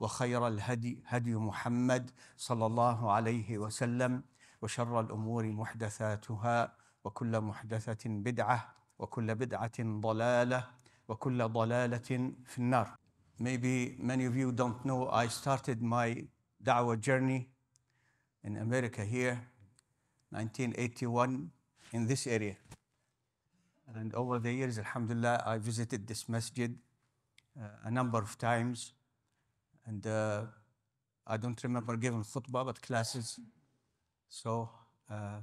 وخير الهدي هدي محمد صلى الله عليه وسلم وشر الامور محدثاتها وكل محدثه بدعه وكل بدعه ضلاله وكل ضلاله في النار. Maybe many of you don't know I started my da'wah journey in America here 1981 in this area. And over the years, alhamdulillah, I visited this masjid uh, a number of times. and uh, I don't remember giving football but classes. So uh,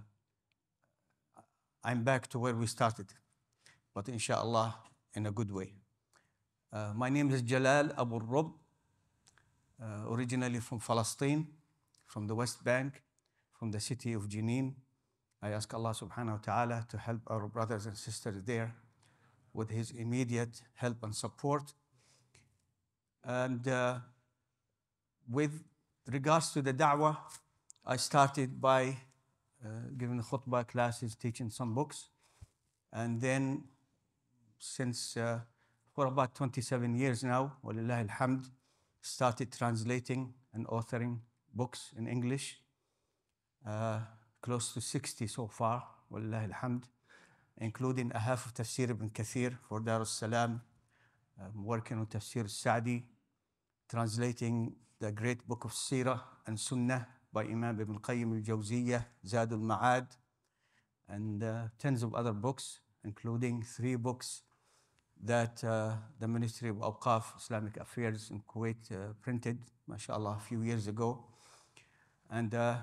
I'm back to where we started, but inshallah, in a good way. Uh, my name is Jalal Abu Rub, uh, originally from Palestine, from the West Bank, from the city of Jenin. I ask Allah subhanahu wa ta'ala to help our brothers and sisters there with His immediate help and support. And uh, with regards to the da'wah, I started by uh, giving khutbah classes, teaching some books. And then, since uh, for about 27 years now, walillah alhamd, started translating and authoring books in English. Uh, close to 60 so far, walillah alhamd, including a half of Tafsir ibn Kathir for Darussalam, um, working on Tafsir Sa'di, translating the great book of Sirah and Sunnah by Imam Ibn Qayyim al-Jawziyah, Zadul Ma'ad, and uh, tens of other books, including three books that uh, the Ministry of Awqaf, Islamic Affairs in Kuwait uh, printed, mashallah, a few years ago. And uh,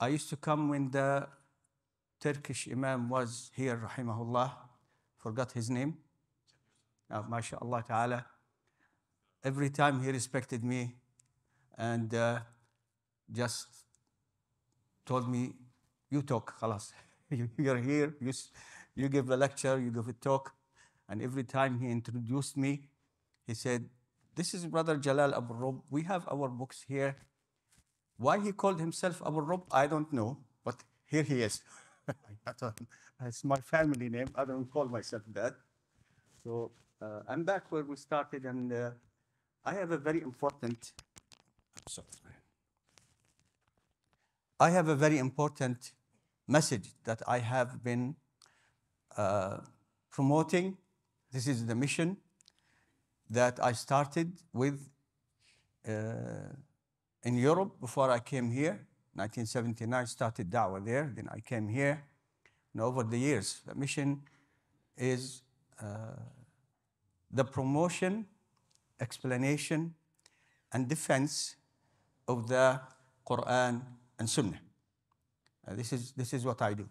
I used to come when the Turkish Imam was here, rahimahullah, forgot his name. Now, mashallah ta'ala, every time he respected me, and uh, just told me, you talk, خلاص. You're here, you, you give a lecture, you give a talk. And every time he introduced me, he said, this is Brother Jalal Abu Rob. We have our books here. Why he called himself Abu Rob, I don't know, but here he is. It's my family name. I don't call myself that. So uh, I'm back where we started, and uh, I have a very important I have a very important message that I have been uh, promoting. This is the mission that I started with uh, in Europe before I came here. 1979 started Dawah there, then I came here. And over the years, the mission is uh, the promotion, explanation, and defense of the Quran and Sunnah. Uh, this, is, this is what I do.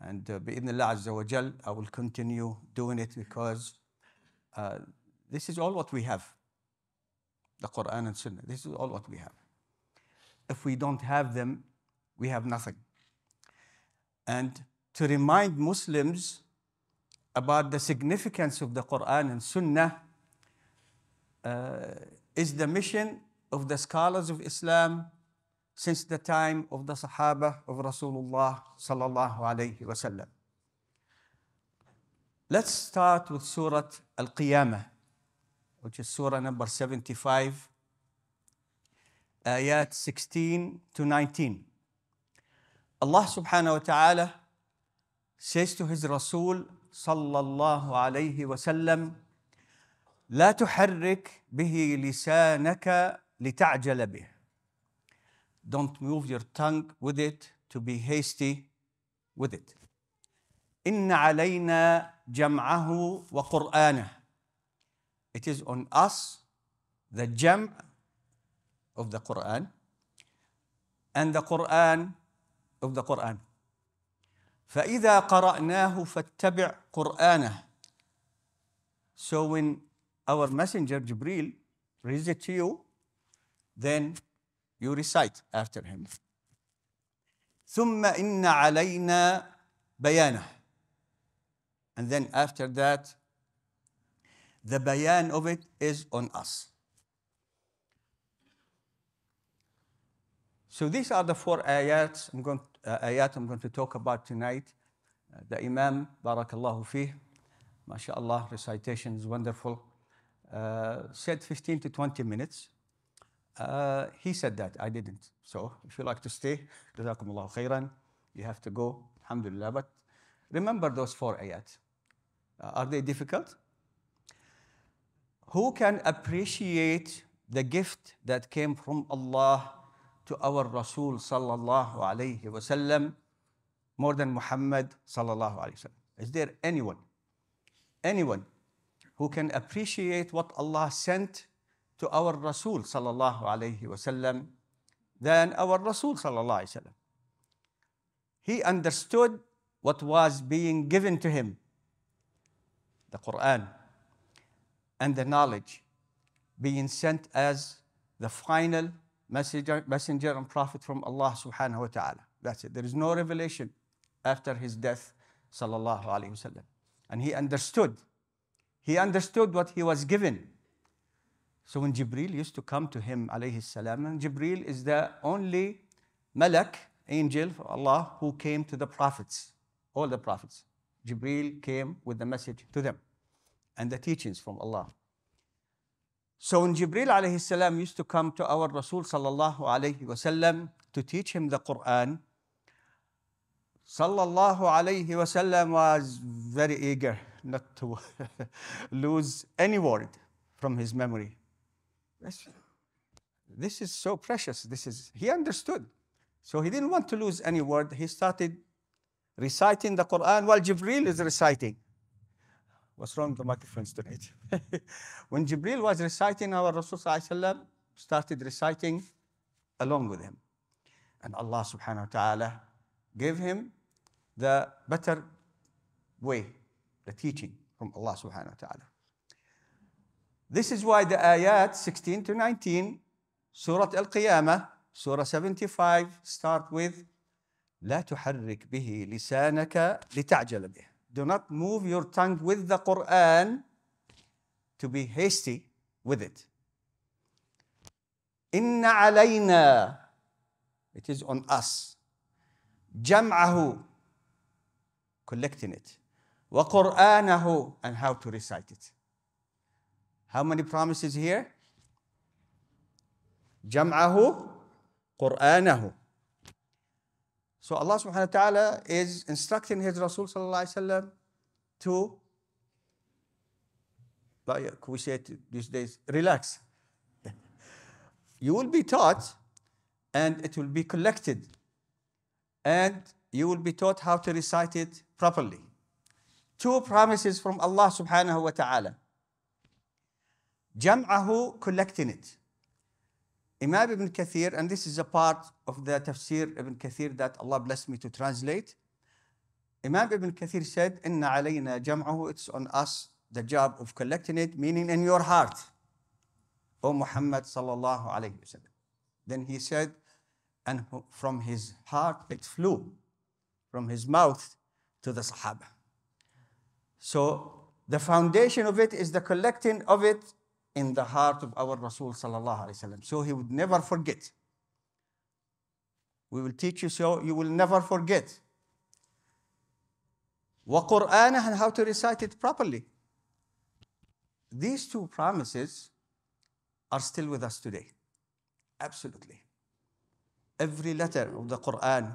And uh, bi'idhnillah azza wa jal, I will continue doing it because uh, this is all what we have. The Quran and Sunnah. This is all what we have. If we don't have them, we have nothing. And to remind Muslims about the significance of the Quran and Sunnah uh, is the mission of the scholars of Islam since the time of the Sahaba of Rasulullah sallallahu alayhi sallam. Let's start with Surah Al-Qiyamah, which is Surah number 75, ayat 16 to 19. Allah subhanahu wa ta'ala says to his Rasul sallallahu alayhi sallam, لا تحرك به لسانك لتعجل به don't move your tongue with it to be hasty with it إن علينا جمعه وقرآنه it is on us the jam of the Quran and the Quran of the Quran فإذا قرأناه فاتبع قرآنه so when our messenger Jibril reads it to you Then you recite after him. ثم إن علينا بيانه and then after that the bayan of it is on us so these are the four ayats I'm going to, uh, ayat I'm going to talk about tonight uh, the imam barakallahu fih mashallah recitation is wonderful uh, said 15 to 20 minutes uh, he said that. I didn't. So if you like to stay, jazakumullah khairan. You have to go. Alhamdulillah. But remember those four ayat. Uh, are they difficult? Who can appreciate the gift that came from Allah to our Rasul sallallahu alayhi wasallam more than Muhammad sallallahu alayhi wasallam? Is there anyone, anyone who can appreciate what Allah sent to our Rasul sallallahu alayhi wasallam than our Rasul sallallahu alayhi wasallam. He understood what was being given to him, the Quran, and the knowledge being sent as the final messenger, messenger and prophet from Allah subhanahu wa ta'ala. That's it. There is no revelation after his death, sallallahu alayhi wasallam. And he understood. He understood what he was given so when Jibril used to come to him, alayhi salam, and Jibril is the only malak, angel of Allah, who came to the prophets, all the prophets. Jibril came with the message to them and the teachings from Allah. So when Jibril alayhi salam used to come to our Rasul sallallahu alayhi wasallam to teach him the Quran, sallallahu alayhi wasallam was very eager not to lose any word from his memory this is so precious. This is he understood. So he didn't want to lose any word. He started reciting the Quran while Jibril is reciting. What's wrong with the microphones tonight? when Jibril was reciting, our Rasul started reciting along with him. And Allah subhanahu wa ta'ala gave him the better way, the teaching from Allah subhanahu wa ta'ala. This is why the ayat 16 to 19, Surah Al-Qiyamah, Surah 75, start with لا تحرك به لسانك لتعجل به. Do not move your tongue with the Quran to be hasty with it. إن علينا it is on us جمعه collecting it وقرآنه and how to recite it How many promises here? Jam'ahu, Qur'anahu. So Allah subhanahu wa ta'ala is instructing his Rasul sallallahu alayhi wa to, Can we say these days, relax. you will be taught and it will be collected and you will be taught how to recite it properly. Two promises from Allah subhanahu wa ta'ala. Jam'ahu, collecting it. Imam ibn Kathir, and this is a part of the tafsir ibn Kathir that Allah blessed me to translate. Imam ibn Kathir said, Inna alayna jam'ahu, it's on us the job of collecting it, meaning in your heart. O Muhammad sallallahu alayhi wasallam. Then he said, and from his heart it flew, from his mouth to the Sahaba. So the foundation of it is the collecting of it in the heart of our Rasul sallallahu alaihi wasallam. So he would never forget. We will teach you so you will never forget. Wa Quran and how to recite it properly. These two promises are still with us today. Absolutely. Every letter of the Quran,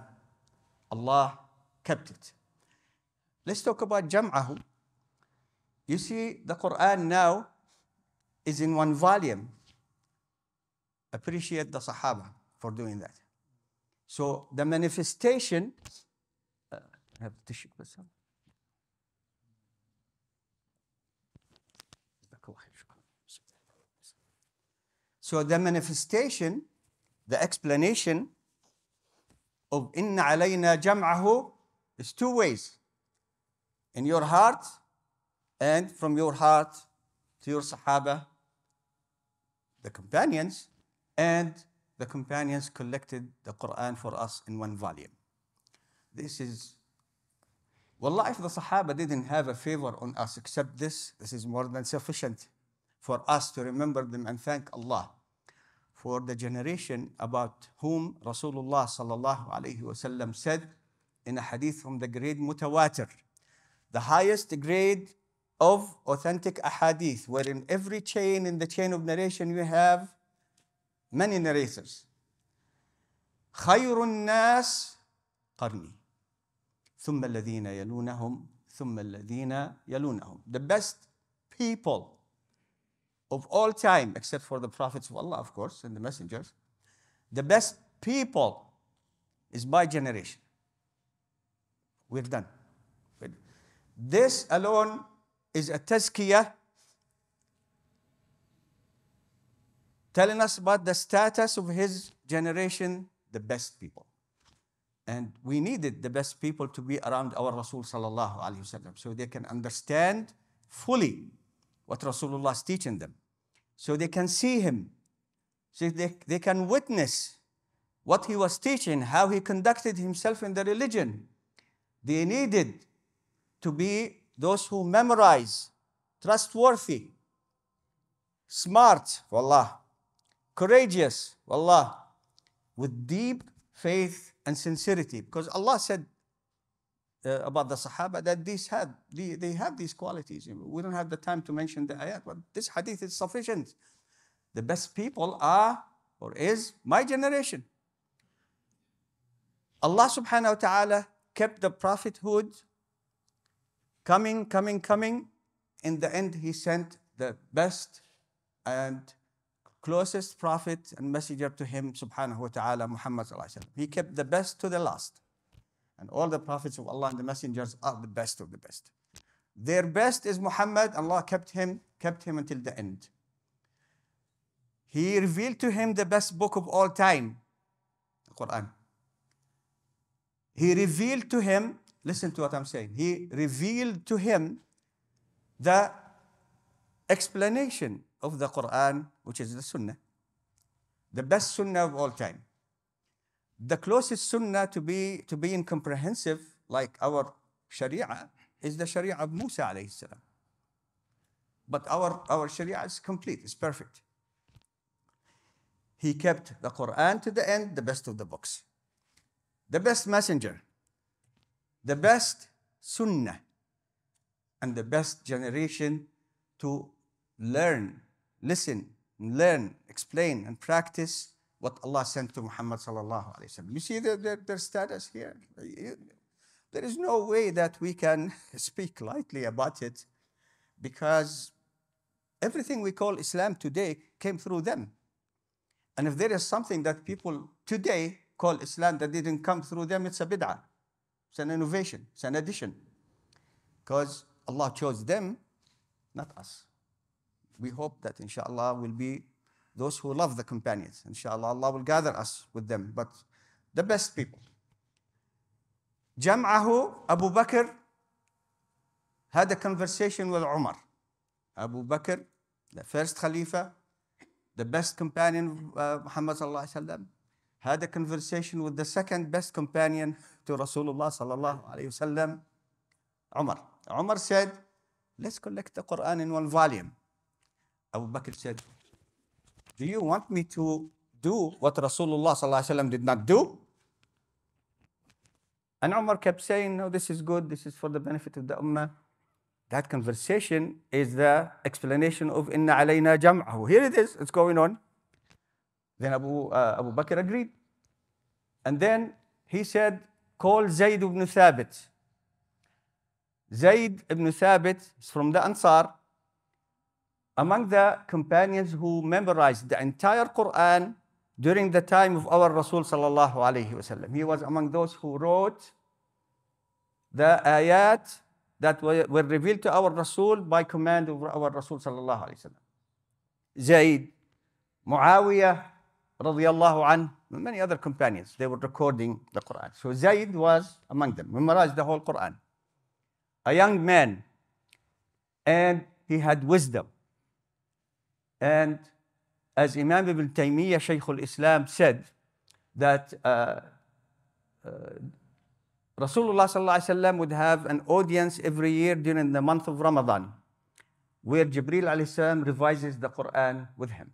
Allah kept it. Let's talk about Jam'ahu. You see, the Quran now is in one volume. Appreciate the Sahaba for doing that. So the manifestation, uh, I have tissue So the manifestation, the explanation of inna alayna jam'ahu is two ways. In your heart and from your heart to your sahaba the companions, and the companions collected the Quran for us in one volume. This is, well, if the Sahaba didn't have a favor on us except this, this is more than sufficient for us to remember them and thank Allah for the generation about whom Rasulullah sallallahu alayhi wasallam said in a hadith from the grade mutawatir, the highest grade of authentic ahadith, where in every chain in the chain of narration you have many narrators. خير الناس قرني ثم الذين يلونهم ثم الذين يلونهم the best people of all time except for the prophets of Allah of course and the messengers the best people is by generation we're done this alone is a Tazkiyah telling us about the status of his generation, the best people. And we needed the best people to be around our Rasul sallallahu wasallam so they can understand fully what Rasulullah is teaching them. So they can see him. So they, they can witness what he was teaching, how he conducted himself in the religion. They needed to be those who memorize, trustworthy, smart, wallah, courageous, wallah, with deep faith and sincerity. Because Allah said uh, about the Sahaba that these had, they, they have these qualities. We don't have the time to mention the ayat, but this hadith is sufficient. The best people are or is my generation. Allah subhanahu wa ta'ala kept the prophethood coming, coming, coming. In the end, he sent the best and closest prophet and messenger to him, subhanahu wa ta'ala, Muhammad. He kept the best to the last. And all the prophets of Allah and the messengers are the best of the best. Their best is Muhammad. Allah kept him, kept him until the end. He revealed to him the best book of all time, the Quran. He revealed to him Listen to what I'm saying. He revealed to him the explanation of the Quran, which is the Sunnah, the best Sunnah of all time. The closest Sunnah to be to being comprehensive, like our Sharia, is the Sharia of Musa alayhi salam. But our, our Sharia is complete, it's perfect. He kept the Quran to the end, the best of the books. The best messenger, the best sunnah and the best generation to learn, listen, learn, explain, and practice what Allah sent to Muhammad You see their, their, their status here. There is no way that we can speak lightly about it because everything we call Islam today came through them. And if there is something that people today call Islam that didn't come through them, it's a bid'ah. It's an innovation. It's an addition. Because Allah chose them, not us. We hope that inshallah will be those who love the companions. Inshallah, Allah will gather us with them, but the best people. Jam'ahu Abu Bakr had a conversation with Umar. Abu Bakr, the first Khalifa, the best companion of uh, Muhammad had a conversation with the second best companion to Rasulullah sallallahu alayhi wasallam, Umar. Umar said, let's collect the Quran in one volume. Abu Bakr said, do you want me to do what Rasulullah sallallahu alayhi wasallam did not do? And Umar kept saying, no, this is good, this is for the benefit of the ummah. That conversation is the explanation of Inna alayna jam'ahu. Here it is, it's going on. Then Abu, uh, Abu Bakr agreed. And then he said, كول زيد بن ثابت زيد بن ثابت is from the Ansar among the companions who memorized the entire Quran during the time of our Rasul الله عليه وسلم He was among those who wrote the ayat that were, revealed to our Rasul by command of our Rasul الله عليه وسلم Zayd, Muawiyah, radiallahu an, many other companions, they were recording the Quran. So Zayd was among them, memorized the whole Quran. A young man, and he had wisdom. And as Imam Ibn Taymiyyah, Shaykh al-Islam, said that uh, uh, Rasulullah would have an audience every year during the month of Ramadan, where Jibril revises the Quran with him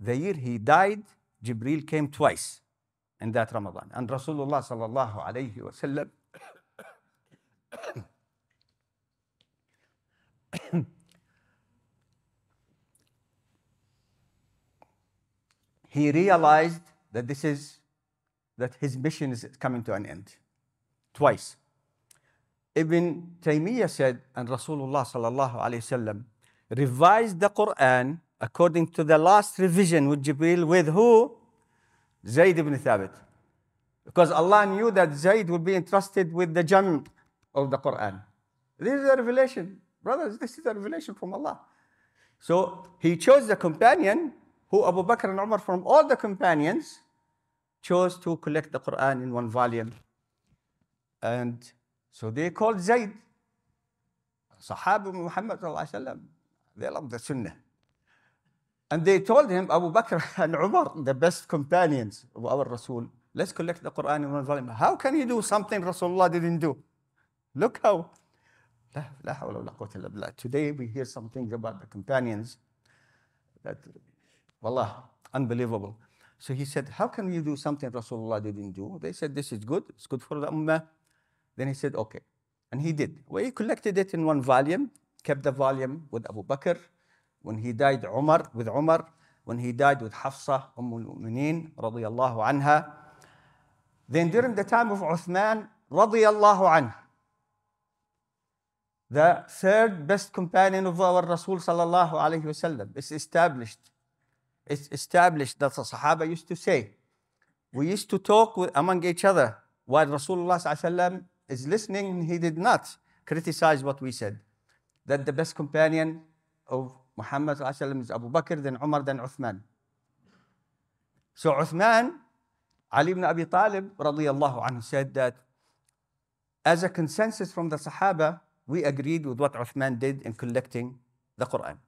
the year he died, Jibril came twice in that Ramadan. And Rasulullah sallallahu alayhi wa sallam he realized that this is that his mission is coming to an end twice ibn taymiyyah said and rasulullah sallallahu alaihi wasallam revised the quran according to the last revision with Jibril, with who? Zayd ibn Thabit. Because Allah knew that Zayd would be entrusted with the jam of the Quran. This is a revelation. Brothers, this is a revelation from Allah. So he chose the companion who Abu Bakr and Umar from all the companions chose to collect the Quran in one volume. And so they called Zayd, Sahaba Muhammad, they loved the Sunnah. And they told him, Abu Bakr and Umar, the best companions of our Rasul, let's collect the Quran in one volume. How can he do something Rasulullah didn't do? Look how. Today we hear some things about the companions that, wallah, unbelievable. So he said, How can you do something Rasulullah didn't do? They said, This is good, it's good for the Ummah. Then he said, Okay. And he did. Well, he collected it in one volume, kept the volume with Abu Bakr, when he died Umar, with Umar, when he died with Hafsa, Umm al-Mu'mineen, radiallahu anha. Then during the time of Uthman, radiallahu anhu, the third best companion of our Rasul sallallahu alayhi wasallam. is established. It's established that the Sahaba used to say. We used to talk with, among each other while Rasulullah sallallahu is listening he did not criticize what we said. That the best companion of Muhammad is Abu Bakr, then Umar, then Uthman. So Uthman, Ali ibn Abi Talib radiallahu anhu said that as a consensus from the Sahaba, we agreed with what Uthman did in collecting the Quran.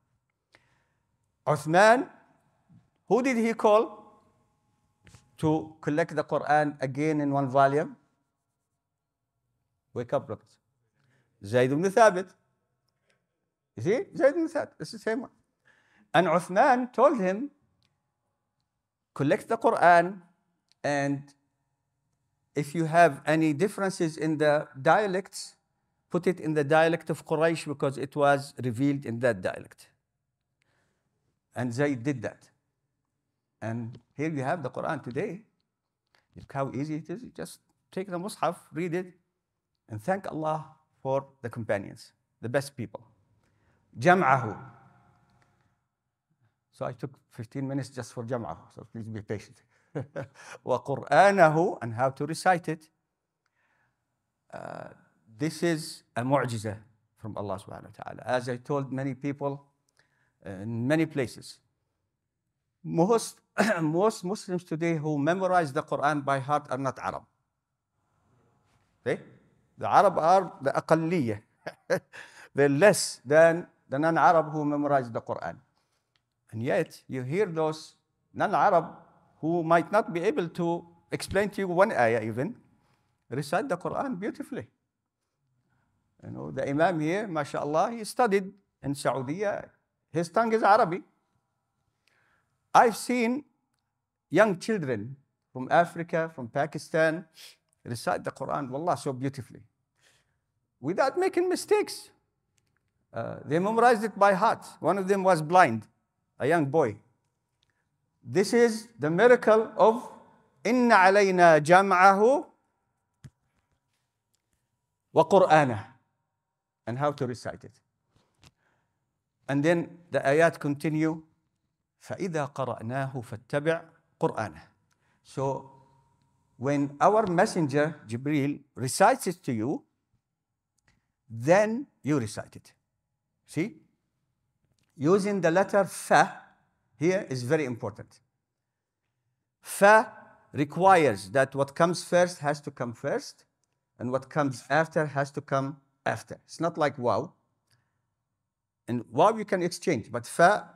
Uthman, who did he call to collect the Quran again in one volume? Wake up, brothers. Zayd ibn Thabit. You see, Zayd bin it's the same one. And Uthman told him, collect the Quran, and if you have any differences in the dialects, put it in the dialect of Quraysh because it was revealed in that dialect. And Zayd did that. And here you have the Quran today. Look how easy it is. You just take the Mus'haf, read it, and thank Allah for the companions, the best people. جمعه. So I took 15 minutes just for جمعه. So please be patient. وقرآنه and how to recite it. Uh, this is a معجزة from Allah سبحانه وتعالى As I told many people in many places, most, most Muslims today who memorize the Quran by heart are not Arab. See? The Arab are the أقلية. They're less than the non-Arab who memorized the Quran. And yet, you hear those non-Arab who might not be able to explain to you one ayah even, recite the Quran beautifully. You know, the Imam here, mashallah, he studied in Saudi. His tongue is Arabic. I've seen young children from Africa, from Pakistan, recite the Quran, wallah, so beautifully, without making mistakes. Uh, they memorized it by heart. One of them was blind, a young boy. This is the miracle of inna إن jamahu wa Qur'anah, and how to recite it. And then the ayat continue فإذا قرأناه فاتبع قرآنه. So when our messenger Jibril recites it to you, then you recite it. See, using the letter fa here is very important. Fa requires that what comes first has to come first, and what comes after has to come after. It's not like wow. And wow you can exchange, but fa,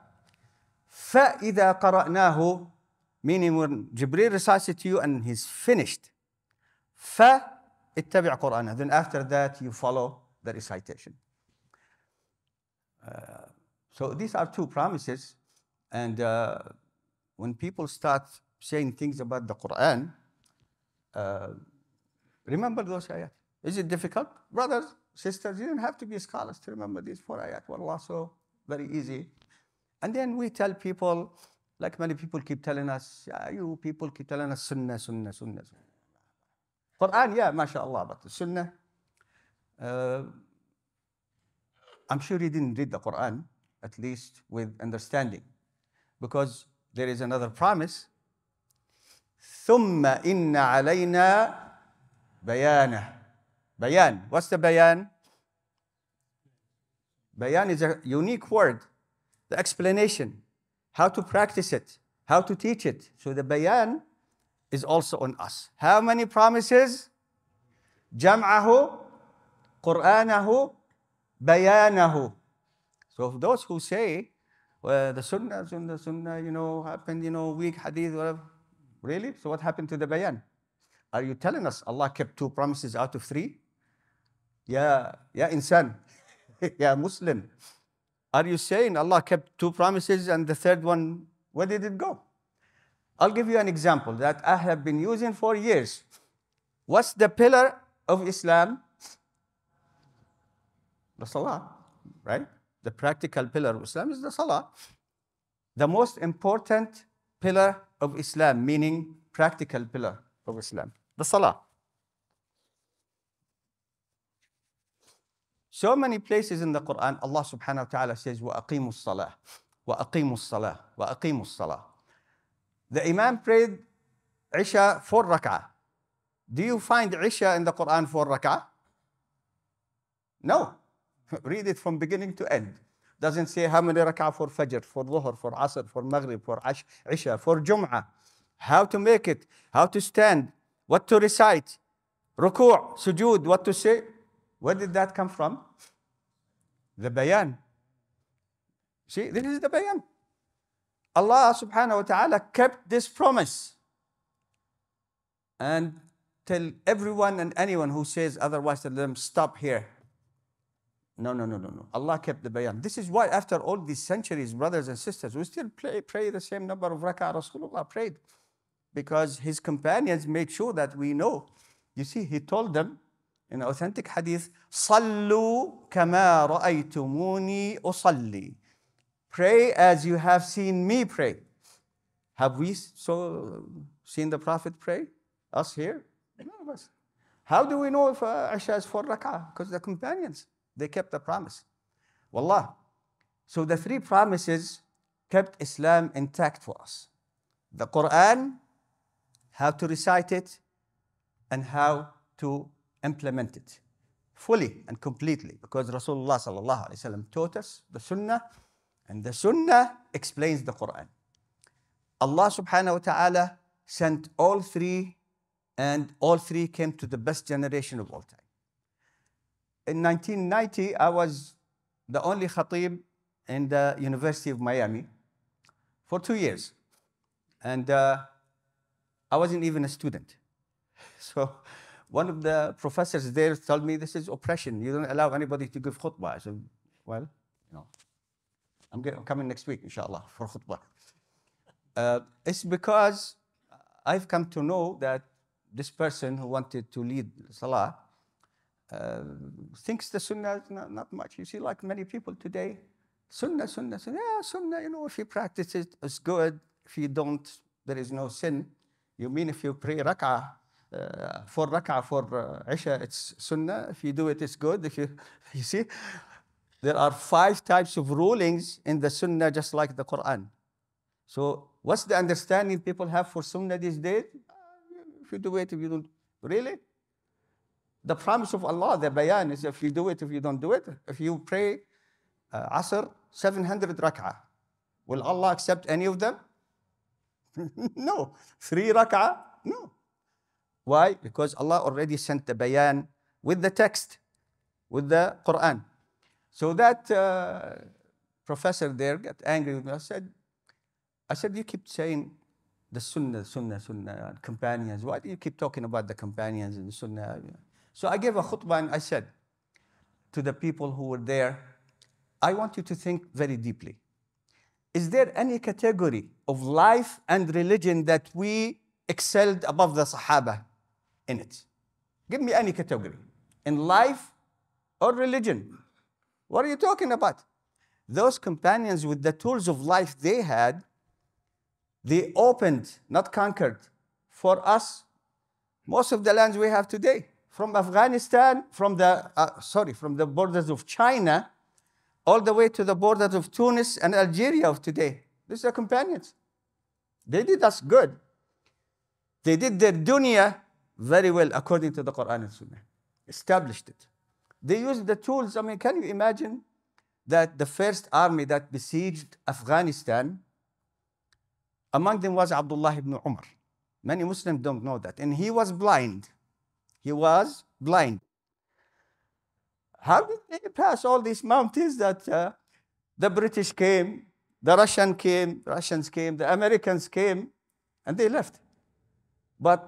fa إذا قرأناه, meaning when Jibril recites it to you and he's finished, fa اتبع Qur'anah. Then after that you follow the recitation so these are two promises. And uh, when people start saying things about the Quran, uh, remember those ayat. Is it difficult? Brothers, sisters, you don't have to be scholars to remember these four ayat. Wallah, so very easy. And then we tell people, like many people keep telling us, yeah, you people keep telling us sunnah, sunnah, sunnah, sunnah. Quran, yeah, mashallah, but the sunnah. Uh, I'm sure he didn't read the Quran, at least with understanding, because there is another promise. ثم إن علينا بيانه بيان what's the bayan bayan is a unique word the explanation how to practice it how to teach it so the bayan is also on us how many promises جمعه قرآنه bayanahu. So those who say well, the sunnah, sunnah, sunnah, you know, happened, you know, weak hadith, whatever. Really? So what happened to the bayan? Are you telling us Allah kept two promises out of three? Yeah, yeah, insan. yeah, Muslim. Are you saying Allah kept two promises and the third one, where did it go? I'll give you an example that I have been using for years. What's the pillar of Islam? The salah, right? The practical pillar of Islam is the salah. The most important pillar of Islam, meaning practical pillar of Islam, the salah. So many places in the Quran, Allah subhanahu wa ta'ala says, وَأَقِيمُوا الصَّلَاةِ وَأَقِيمُوا الصَّلَاةِ وَأَقِيمُوا الصَّلَاةِ The Imam prayed Isha four rak'ah. Do you find Isha in the Quran four rak'ah? No. Read it from beginning to end. Doesn't say how many rak'ah for Fajr, for Dhuhr, for Asr, for Maghrib, for ash, Isha, for Jum'ah. How to make it, how to stand, what to recite, ruku', sujood, what to say. Where did that come from? The bayan. See, this is the bayan. Allah subhanahu wa ta'ala kept this promise. And tell everyone and anyone who says otherwise, to them, stop here. No, no, no, no, no. Allah kept the bayan. This is why after all these centuries, brothers and sisters, we still pray, pray the same number of rak'ah Rasulullah prayed. Because his companions made sure that we know. You see, he told them in authentic hadith, Sallu kama ra'aytumuni usalli. Pray as you have seen me pray. Have we so seen the Prophet pray? Us here? None of us. How do we know if uh, Isha is four rak'ah? Because the companions. They kept the promise. Wallah. So the three promises kept Islam intact for us. The Quran, how to recite it, and how to implement it fully and completely because Rasulullah taught us the Sunnah and the Sunnah explains the Quran. Allah subhanahu wa ta'ala sent all three and all three came to the best generation of all time in 1990, I was the only khatib in the University of Miami for two years. And uh, I wasn't even a student. So one of the professors there told me, this is oppression. You don't allow anybody to give khutbah. I said, well, you know, I'm, I'm coming next week, inshallah, for khutbah. Uh, it's because I've come to know that this person who wanted to lead Salah uh, thinks the sunnah is not, not, much. You see, like many people today, sunnah, sunnah, sunnah, yeah, sunnah, you know, if you practice it, it's good. If you don't, there is no sin. You mean if you pray rak'ah, uh, for rak'ah, for uh, isha, it's sunnah. If you do it, it's good. If you, you see, there are five types of rulings in the sunnah, just like the Quran. So what's the understanding people have for sunnah these days? Uh, if you do it, if you don't, really? the promise of Allah, the bayan is if you do it, if you don't do it, if you pray uh, Asr, 700 rak'ah, will Allah accept any of them? no. Three rak'ah? No. Why? Because Allah already sent the bayan with the text, with the Quran. So that uh, professor there got angry with me. I said, I said, you keep saying the sunnah, sunnah, sunnah, companions. Why do you keep talking about the companions and the sunnah? So I gave a khutbah and I said to the people who were there, I want you to think very deeply. Is there any category of life and religion that we excelled above the Sahaba in it? Give me any category in life or religion. What are you talking about? Those companions with the tools of life they had, they opened, not conquered, for us most of the lands we have today from Afghanistan, from the, uh, sorry, from the borders of China, all the way to the borders of Tunis and Algeria of today. These are companions. They did us good. They did their dunya very well according to the Quran and Sunnah. Established it. They used the tools. I mean, can you imagine that the first army that besieged Afghanistan, among them was Abdullah ibn Umar. Many Muslims don't know that. And he was blind. He was blind. How did they pass all these mountains that uh, the British came, the Russian came, Russians came, the Americans came, and they left? But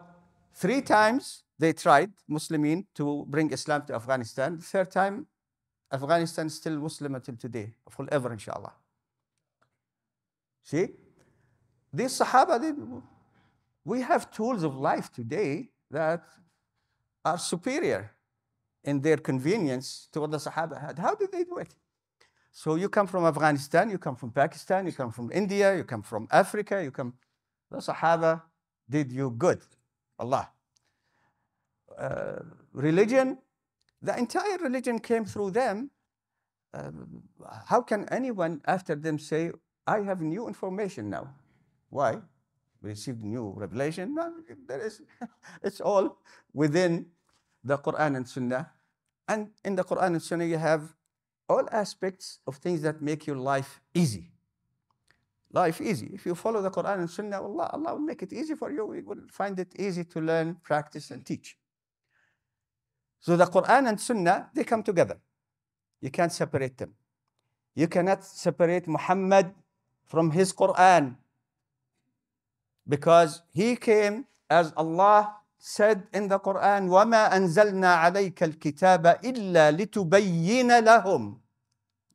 three times they tried, Muslimin, to bring Islam to Afghanistan. The third time, Afghanistan is still Muslim until today, forever, inshallah. See? These Sahaba, they, we have tools of life today that are superior in their convenience to what the Sahaba had. How did they do it? So you come from Afghanistan, you come from Pakistan, you come from India, you come from Africa, you come. The Sahaba did you good. Allah. Uh, religion, the entire religion came through them. Uh, how can anyone after them say, I have new information now? Why? Received new revelation? No, there is, it's all within the Quran and Sunnah. And in the Quran and Sunnah, you have all aspects of things that make your life easy. Life easy. If you follow the Quran and Sunnah, Allah, Allah will make it easy for you. You will find it easy to learn, practice, and teach. So the Quran and Sunnah, they come together. You can't separate them. You cannot separate Muhammad from his Quran because he came as Allah said in the Quran, وَمَا أَنزَلْنَا عَلَيْكَ الْكِتَابَ إِلَّا لِتُبَيِّنَ لَهُمْ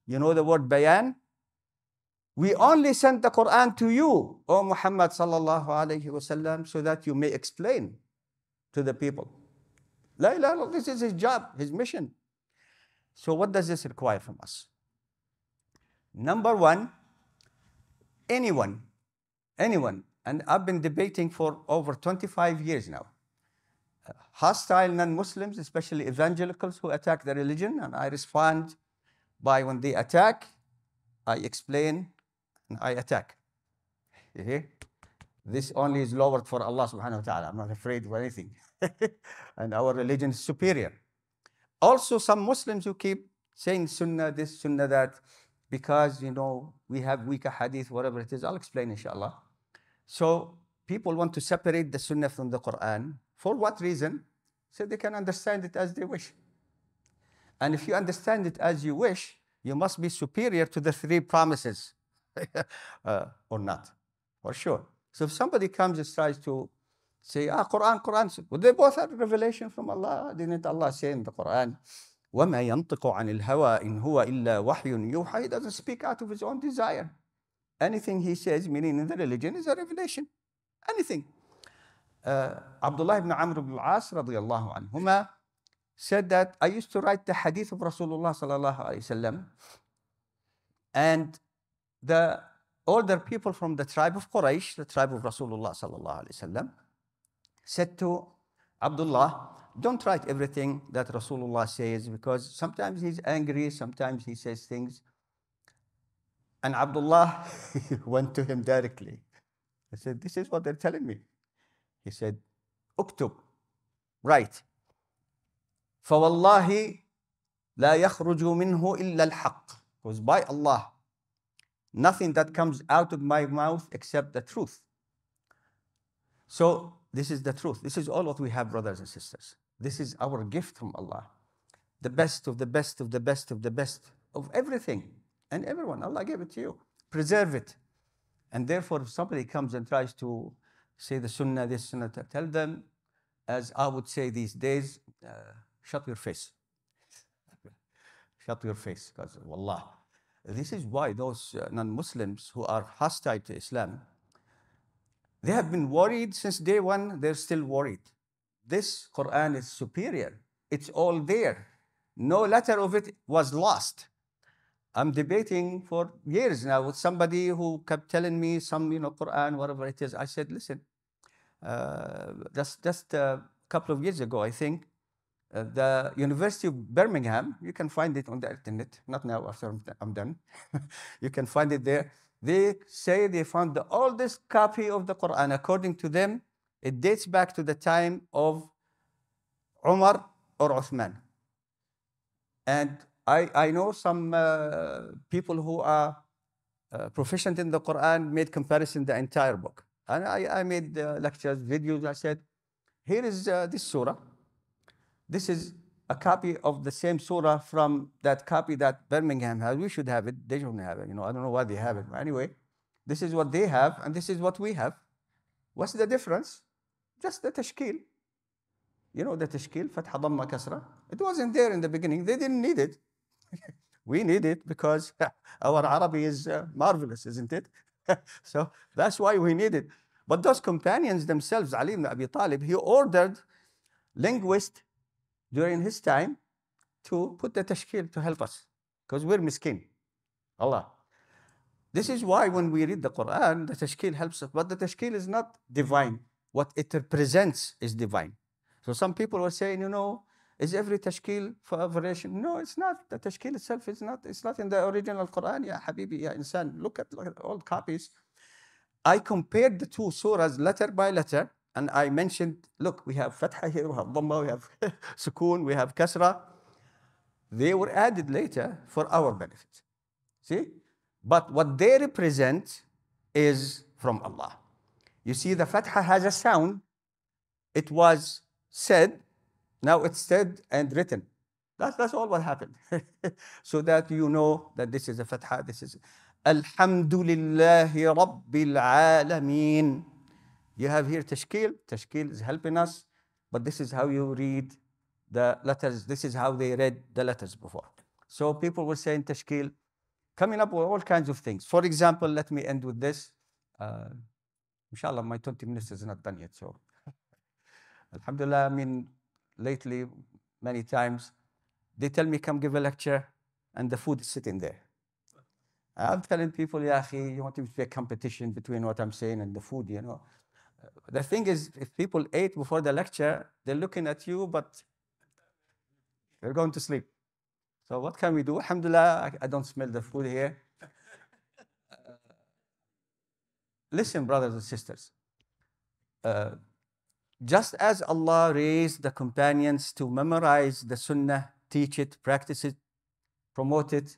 You know the word bayan? We only sent the Quran to you, O Muhammad sallallahu alayhi wasallam, so that you may explain to the people. La ilaha this is his job, his mission. So what does this require from us? Number one, anyone, anyone, and I've been debating for over 25 years now hostile non-Muslims, especially evangelicals who attack the religion, and I respond by when they attack, I explain and I attack. You see? This only is lowered for Allah subhanahu wa ta'ala. I'm not afraid of anything. and our religion is superior. Also, some Muslims who keep saying sunnah this, sunnah that, because, you know, we have weaker hadith, whatever it is. I'll explain, inshallah. So, people want to separate the sunnah from the Quran for what reason? So they can understand it as they wish. And if you understand it as you wish, you must be superior to the three promises uh, or not, for sure. So if somebody comes and tries to say, ah, Quran, Quran, well, they both are revelation from Allah. Didn't Allah say in the Quran, وَمَا يَنطِقُ عَنِ الْهَوَىٰ إِنْ هُوَ إِلَّا وَحْيٌ يُوحَىٰ He doesn't speak out of his own desire. Anything he says, meaning in the religion, is a revelation. Anything uh, Abdullah ibn Amr ibn al-As radiallahu anhuma said that I used to write the hadith of Rasulullah sallallahu alayhi wasallam and the older people from the tribe of Quraysh, the tribe of Rasulullah sallallahu alayhi wasallam, said to Abdullah, don't write everything that Rasulullah says because sometimes he's angry, sometimes he says things. And Abdullah went to him directly. I said, this is what they're telling me. He said, اكتب write فوالله لا يخرج منه إلا الحق because by Allah nothing that comes out of my mouth except the truth so this is the truth this is all what we have brothers and sisters this is our gift from Allah the best of the best of the best of the best of everything and everyone Allah gave it to you preserve it and therefore if somebody comes and tries to say the sunnah, this sunnah. Tell them, as I would say these days, uh, shut your face. shut your face, because wallah. This is why those uh, non-Muslims who are hostile to Islam, they have been worried since day one, they're still worried. This Quran is superior. It's all there. No letter of it was lost. I'm debating for years now with somebody who kept telling me some, you know, Quran, whatever it is. I said, listen, uh, just just a uh, couple of years ago, I think, uh, the University of Birmingham. You can find it on the internet. Not now, after I'm done. you can find it there. They say they found the oldest copy of the Quran. According to them, it dates back to the time of Umar or Uthman. And I, I know some uh, people who are uh, proficient in the Quran made comparison the entire book. And I, I made uh, lectures, videos. I said, here is uh, this surah. This is a copy of the same surah from that copy that Birmingham has. We should have it. They don't have it. You know, I don't know why they have it. But anyway, this is what they have, and this is what we have. What's the difference? Just the tashkil. You know the tashkil, fatha, dhamma, kasra. It wasn't there in the beginning. They didn't need it. we need it because our Arabic is uh, marvelous, isn't it? so that's why we need it. But those companions themselves, Ali ibn Abi Talib, he ordered linguists during his time to put the tashkil to help us because we're miskin. Allah. This is why when we read the Quran, the tashkil helps us. But the tashkil is not divine. What it represents is divine. So some people were saying, you know, is every tashkil for variation? No, it's not. The tashkil itself is not. It's not in the original Quran. Yeah, Habibi, yeah, insan. Look at, look at all copies. I compared the two surahs letter by letter, and I mentioned, look, we have fatha here, we have dhamma, we have sukoon, we have kasra. They were added later for our benefit. See? But what they represent is from Allah. You see, the fatha has a sound. It was said, now it's said and written. That's, that's all what happened. so that you know that this is a fatha, this is. الحمد لله رب العالمين. You have here tashkil. Tashkil is helping us, but this is how you read the letters. This is how they read the letters before. So people were saying tashkil, coming up with all kinds of things. For example, let me end with this. Uh, inshallah, my 20 minutes is not done yet. So, Alhamdulillah, I mean, lately, many times, they tell me, come give a lecture, and the food is sitting there. I'm telling people, Yahi, you want to be a competition between what I'm saying and the food, you know. The thing is, if people ate before the lecture, they're looking at you, but they're going to sleep. So what can we do? Alhamdulillah, I, don't smell the food here. Uh, listen, brothers and sisters. Uh, just as Allah raised the companions to memorize the sunnah, teach it, practice it, promote it,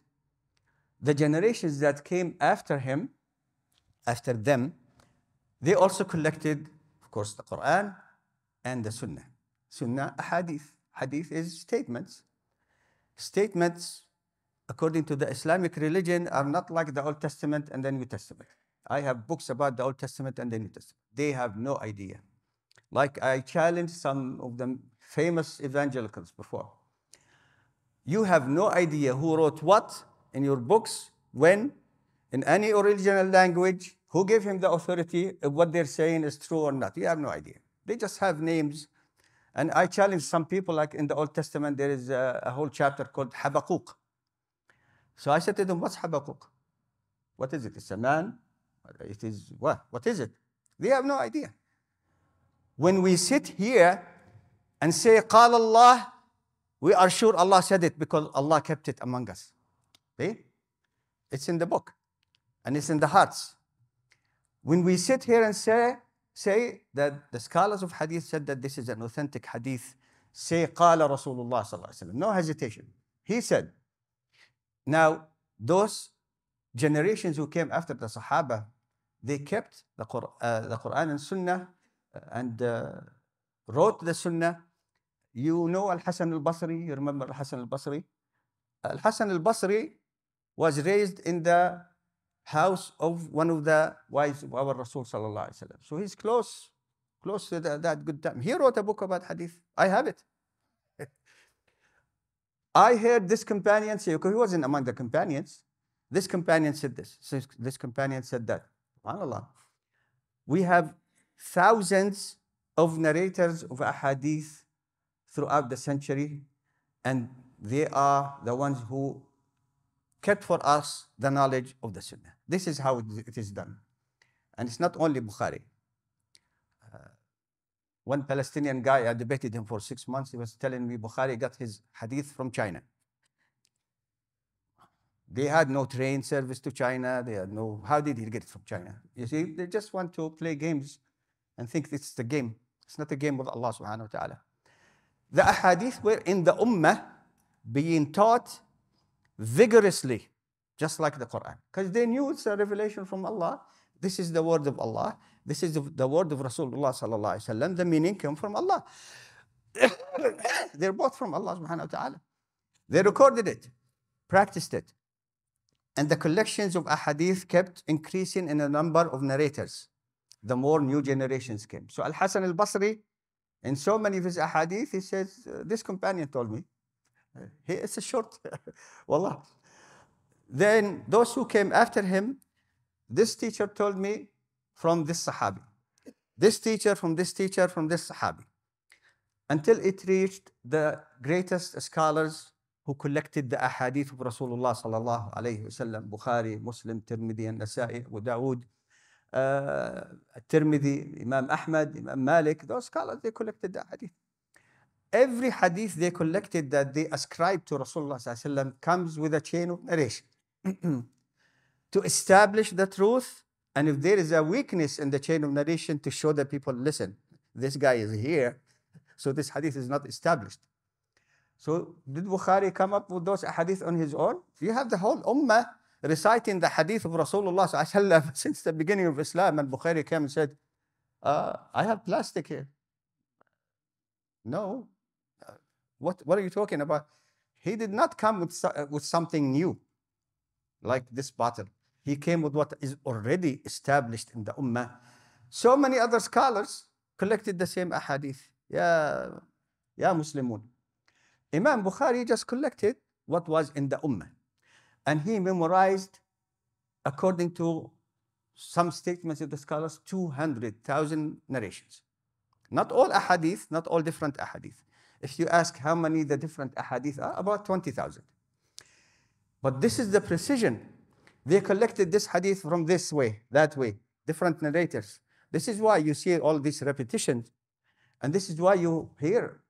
the generations that came after him, after them, they also collected, of course, the Quran and the Sunnah. Sunnah, a hadith. Hadith is statements. Statements, according to the Islamic religion, are not like the Old Testament and the New Testament. I have books about the Old Testament and the New Testament. They have no idea. Like I challenged some of the famous evangelicals before. You have no idea who wrote what in your books when in any original language who gave him the authority if what they're saying is true or not. You have no idea. They just have names. And I challenge some people, like in the Old Testament, there is a, a whole chapter called Habakkuk. So I said to them, What's Habakkuk? What is it? It's a man? It is what? What is it? They have no idea. When we sit here and say, Qal Allah, we are sure Allah said it because Allah kept it among us. See? It's in the book and it's in the hearts. When we sit here and say, say that the scholars of hadith said that this is an authentic hadith, say qala Rasulullah sallallahu No hesitation. He said. Now, those generations who came after the Sahaba, they kept the, Quran, uh, the Quran and Sunnah uh, and uh, wrote the Sunnah. You know Al Hasan al Basri, you remember Al Hasan al Basri? Al Hasan al Basri was raised in the house of one of the wives of our Rasul sallallahu alaihi wasallam. So he's close, close to the, that good time. He wrote a book about hadith. I have it. I heard this companion say, okay, he wasn't among the companions. This companion said this. This companion said that. SubhanAllah. We have thousands of narrators of ahadith throughout the century, and they are the ones who kept for us the knowledge of the Sunnah. This is how it is done. And it's not only Bukhari. Uh, one Palestinian guy, I debated him for six months. He was telling me Bukhari got his hadith from China. They had no train service to China. They had no. How did he get it from China? You see, they just want to play games and think this is a game. It's not a game with Allah subhanahu wa ta'ala. The ahadith were in the ummah being taught vigorously, just like the Quran. Because they knew it's a revelation from Allah. This is the word of Allah. This is the, word of Rasulullah sallallahu alaihi wasallam. The meaning came from Allah. They're both from Allah subhanahu wa ta'ala. They recorded it, practiced it. And the collections of ahadith kept increasing in the number of narrators. The more new generations came. So Al-Hasan al-Basri, in so many of his ahadith, he says, uh, this companion told me. He is short. Wallah. Then those who came after him, this teacher told me from this Sahabi. This teacher from this teacher from this Sahabi. Until it reached the greatest scholars who collected the ahadith of Rasulullah sallallahu alayhi wasallam, Bukhari, Muslim, Tirmidhi, and Nasai, Abu Dawood, uh, Tirmidhi, Imam Ahmad, Imam Malik, those scholars, they collected the ahadith Every hadith they collected that they ascribe to Rasulullah comes with a chain of narration to establish the truth. And if there is a weakness in the chain of narration, to show the people, listen, this guy is here, so this hadith is not established. So did Bukhari come up with those hadith on his own? You have the whole ummah reciting the hadith of Rasulullah since the beginning of Islam. And Bukhari came and said, uh, I have plastic here. No, what, what are you talking about? He did not come with, uh, with something new, like this bottle. He came with what is already established in the Ummah. So many other scholars collected the same ahadith. Yeah, yeah, Muslimun. Imam Bukhari just collected what was in the Ummah. And he memorized, according to some statements of the scholars, 200,000 narrations. Not all ahadith, not all different ahadith. If you ask how many the different ahadith are, about 20,000. But this is the precision. They collected this hadith from this way, that way, different narrators. This is why you see all these repetitions. And this is why you hear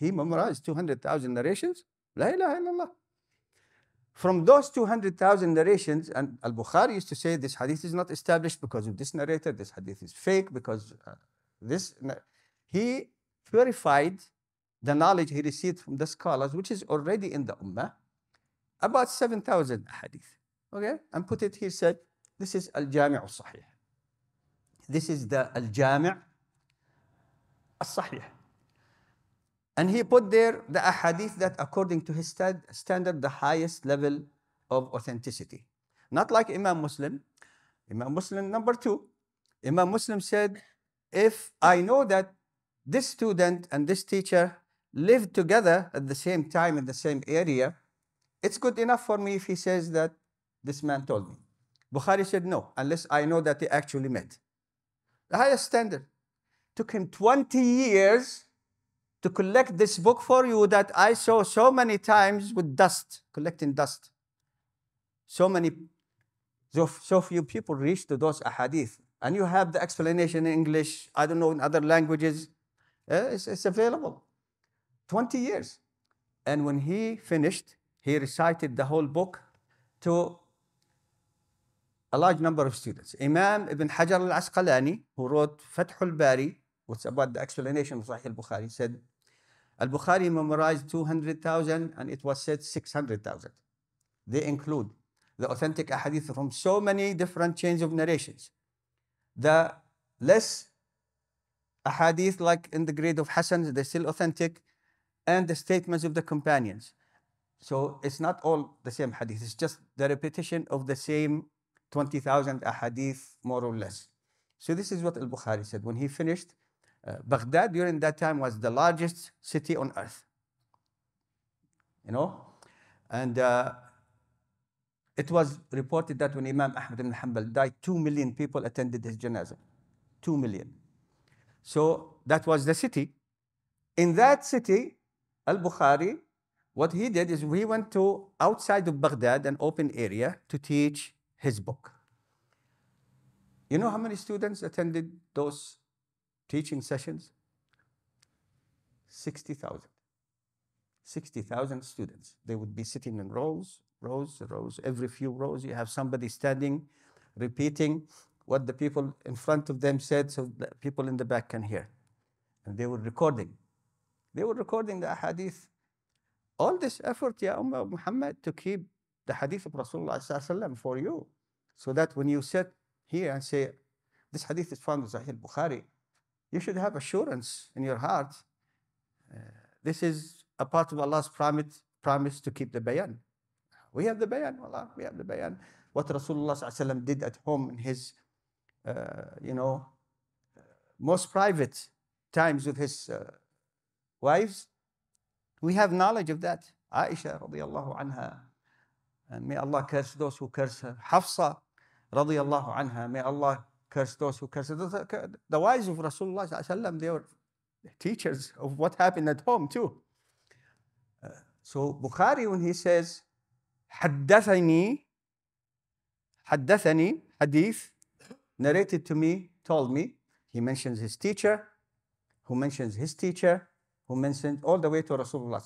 he memorized 200,000 narrations. La ilaha illallah. From those 200,000 narrations, and Al Bukhari used to say this hadith is not established because of this narrator, this hadith is fake because uh, this. He purified the knowledge he received from the scholars, which is already in the Ummah, about 7,000 hadith. Okay? And put it, he said, this is Al Jami' al Sahih. This is the Al Jami' al Sahih. And he put there the hadith that, according to his st standard, the highest level of authenticity. Not like Imam Muslim. Imam Muslim number two. Imam Muslim said, if I know that this student and this teacher live together at the same time in the same area, it's good enough for me if he says that this man told me. Bukhari said no, unless I know that they actually met. The highest standard. Took him 20 years to collect this book for you that I saw so many times with dust, collecting dust. So many, so, so few people reach to those ahadith. And you have the explanation in English, I don't know, in other languages. Uh, it's, it's available. 20 years. And when he finished, he recited the whole book to a large number of students. Imam Ibn Hajar al-Asqalani, who wrote Fathul Bari, which about the explanation of Sahih al-Bukhari, said, Al-Bukhari memorized 200,000 and it was said 600,000. They include the authentic ahadith from so many different chains of narrations. The less ahadith like in the grade of Hassan, they're still authentic and the statements of the companions. So it's not all the same hadith, it's just the repetition of the same 20,000 ahadith, more or less. So this is what Al Bukhari said. When he finished, uh, Baghdad during that time was the largest city on earth. You know? And uh, it was reported that when Imam Ahmed ibn Hanbal died, 2 million people attended his janazah. 2 million. So that was the city. In that city, al-Bukhari, what he did is he went to outside of Baghdad, an open area, to teach his book. You know how many students attended those teaching sessions? 60,000. 60,000 students. They would be sitting in rows, rows, rows. Every few rows, you have somebody standing, repeating what the people in front of them said so that people in the back can hear. And they were recording they were recording the hadith. All this effort, Ya Ummah Muhammad, to keep the hadith of Rasulullah for you. So that when you sit here and say, this hadith is found in Sahih Bukhari, you should have assurance in your heart. Uh, this is a part of Allah's promise, promise to keep the bayan. We have the bayan, Allah, we have the bayan. What Rasulullah did at home in his, uh, you know, uh, most private times with his uh, wives, we have knowledge of that. Aisha radiallahu anha, and may Allah curse those who curse her. Hafsa radiallahu anha, may Allah curse those who curse her. The, the wives of Rasulullah they were teachers of what happened at home too. Uh, so Bukhari when he says, حدثني حدثني hadith narrated to me told me he mentions his teacher who mentions his teacher who mentioned all the way to Rasulullah.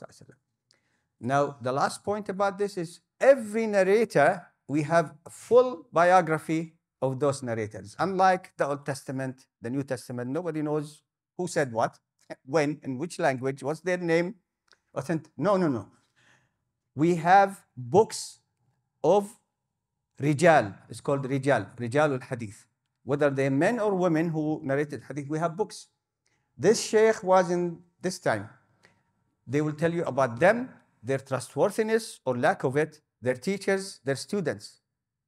Now, the last point about this is every narrator, we have a full biography of those narrators. Unlike the Old Testament, the New Testament, nobody knows who said what, when, in which language, what's their name. No, no, no. We have books of Rijal. It's called Rijal, Rijal al Hadith. Whether they're men or women who narrated Hadith, we have books. This Sheikh was in this time. They will tell you about them, their trustworthiness or lack of it, their teachers, their students.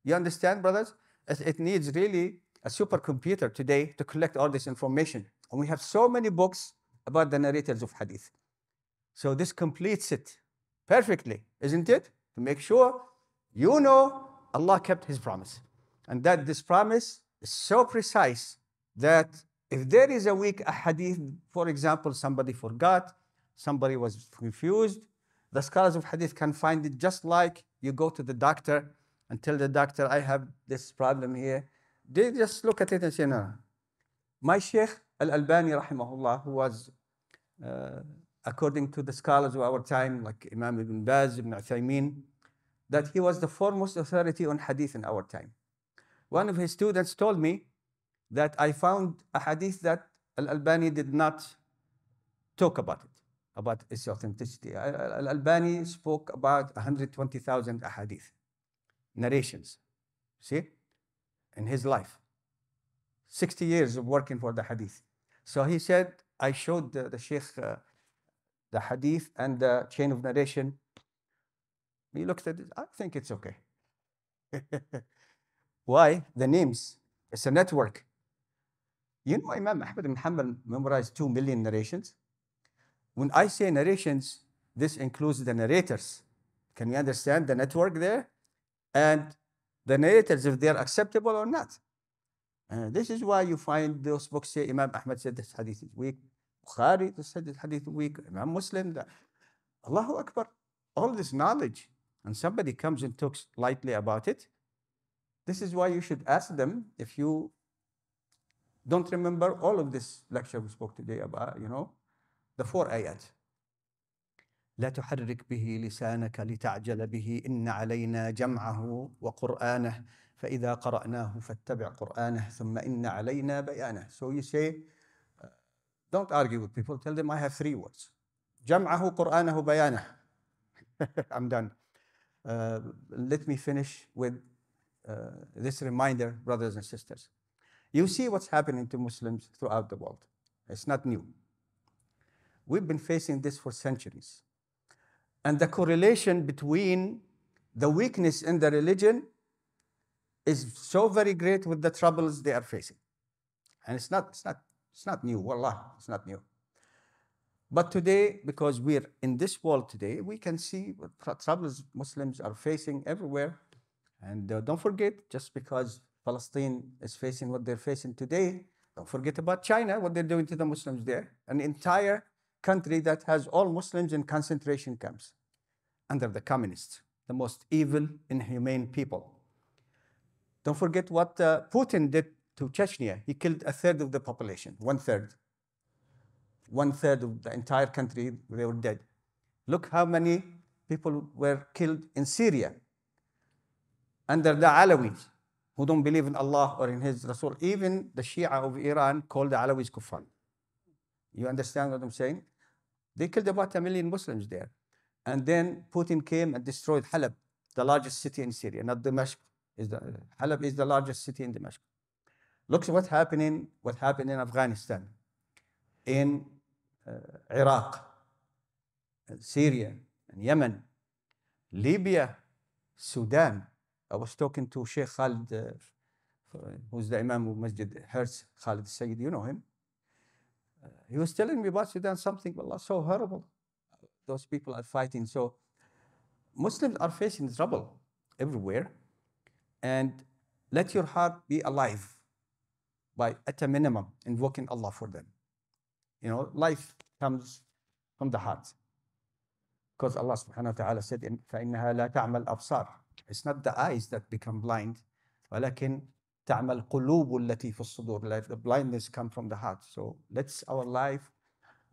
You understand, brothers? It needs really a supercomputer today to collect all this information. And we have so many books about the narrators of hadith. So this completes it perfectly, isn't it? To make sure you know Allah kept his promise. And that this promise is so precise that if there is a weak hadith, for example, somebody forgot, somebody was confused, the scholars of hadith can find it just like you go to the doctor and tell the doctor, I have this problem here. They just look at it and say, no. My Sheikh Al Albani, rahimahullah, who was, uh, according to the scholars of our time, like Imam Ibn Baz, Ibn Uthaymeen, that he was the foremost authority on hadith in our time. One of his students told me that I found a hadith that Al-Albani did not talk about it, about its authenticity. Al-Albani spoke about 120,000 ahadith, narrations, see, in his life. 60 years of working for the hadith. So he said, I showed the, the sheikh uh, the hadith and the chain of narration. He looked at it, I think it's okay. Why? The names, it's a network. You know, Imam Ahmad ibn Hanbal memorized 2 million narrations. When I say narrations, this includes the narrators. Can you understand the network there? And the narrators, if they're acceptable or not. Uh, this is why you find those books say Imam Ahmad said this hadith is weak, Bukhari said this hadith is weak, Imam Muslim. That. Allahu Akbar. All this knowledge, and somebody comes and talks lightly about it. This is why you should ask them if you don't remember all of this lecture we spoke today about, you know, the four ayat. لا تحرك به لسانك لتعجل به إن علينا جمعه وقرآنه فإذا قرأناه فاتبع قرآنه ثم إن علينا بيانه. So you say, uh, don't argue with people, tell them I have three words. جمعه قرآنه بيانه. I'm done. Uh, let me finish with uh, this reminder, brothers and sisters. You see what's happening to Muslims throughout the world. It's not new. We've been facing this for centuries. And the correlation between the weakness in the religion is so very great with the troubles they are facing. And it's not, it's not, it's not new, wallah, it's not new. But today, because we're in this world today, we can see what troubles Muslims are facing everywhere. And uh, don't forget, just because Palestine is facing what they're facing today. Don't forget about China, what they're doing to the Muslims there. An entire country that has all Muslims in concentration camps under the communists, the most evil, inhumane people. Don't forget what uh, Putin did to Chechnya. He killed a third of the population, one third. One third of the entire country, they were dead. Look how many people were killed in Syria under the Alawis who don't believe in Allah or in His Rasul. Even the Shia of Iran call the Alawis kuffar. You understand what I'm saying? They killed about a million Muslims there. And then Putin came and destroyed Halab, the largest city in Syria, not Damascus. Is the, Halab is the largest city in Damascus. Look at what's happening, what happened in Afghanistan, in uh, Iraq, uh, Syria, and Yemen, Libya, Sudan. I was talking to Sheikh Khalid, uh, who's the Imam of Masjid Hertz, Khalid Sayyid, you know him. he was telling me about Sudan something, Allah, so horrible. Those people are fighting. So Muslims are facing trouble everywhere. And let your heart be alive by, at a minimum, invoking Allah for them. You know, life comes from the heart. Because Allah subhanahu wa ta'ala said, فَإِنَّهَا لَا تَعْمَلُ الْأَبْصَارِ it's not the eyes that become blind, ولكن التي في الصدور. the blindness come from the heart. So let's our life,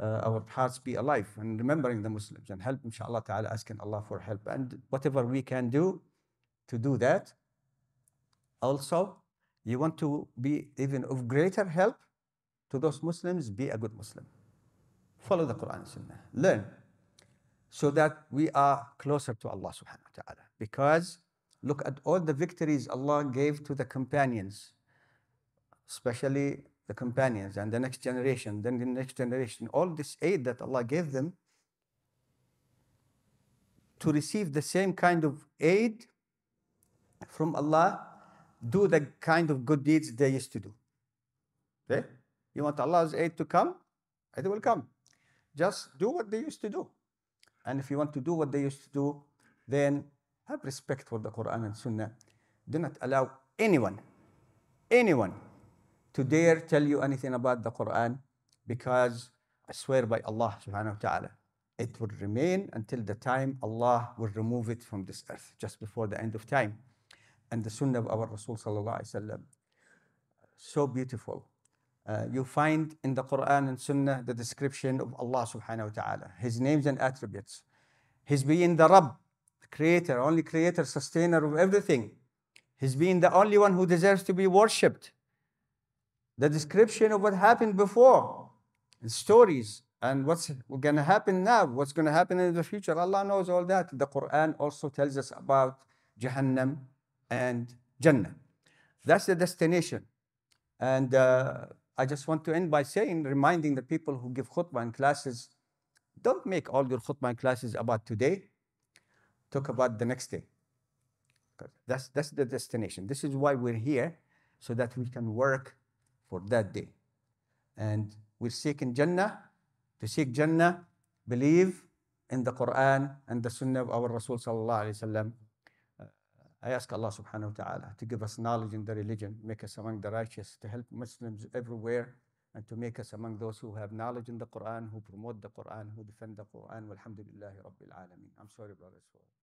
uh, our hearts be alive and remembering the Muslims and help, inshallah ta'ala, asking Allah for help. And whatever we can do to do that. Also, you want to be even of greater help to those Muslims, be a good Muslim. Follow the Quran and Sunnah. Learn so that we are closer to Allah subhanahu wa ta'ala. Because Look at all the victories Allah gave to the companions, especially the companions and the next generation, then the next generation. All this aid that Allah gave them to receive the same kind of aid from Allah, do the kind of good deeds they used to do. Okay? You want Allah's aid to come? It will come. Just do what they used to do. And if you want to do what they used to do, then have respect for the Quran and Sunnah. Do not allow anyone, anyone to dare tell you anything about the Quran because I swear by Allah subhanahu wa ta'ala, it will remain until the time Allah will remove it from this earth, just before the end of time. And the Sunnah of our Rasul sallallahu so beautiful. Uh, you find in the Quran and Sunnah the description of Allah subhanahu wa ta'ala, His names and attributes, His being the Rabb, the creator, only creator, sustainer of everything. He's being the only one who deserves to be worshipped. The description of what happened before, and stories, and what's going to happen now, what's going to happen in the future, Allah knows all that. The Quran also tells us about Jahannam and Jannah. That's the destination. And uh, I just want to end by saying, reminding the people who give khutbah and classes, don't make all your khutbah and classes about today talk about the next day. That's, that's the destination. This is why we're here, so that we can work for that day. And we're seeking Jannah. To seek Jannah, believe in the Quran and the Sunnah of our Rasul Sallallahu Alaihi Wasallam. Uh, I ask Allah subhanahu wa ta'ala to give us knowledge in the religion, make us among the righteous, to help Muslims everywhere, and to make us among those who have knowledge in the Quran, who promote the Quran, who defend the Quran. Walhamdulillahi Rabbil Alameen. I'm sorry, brothers,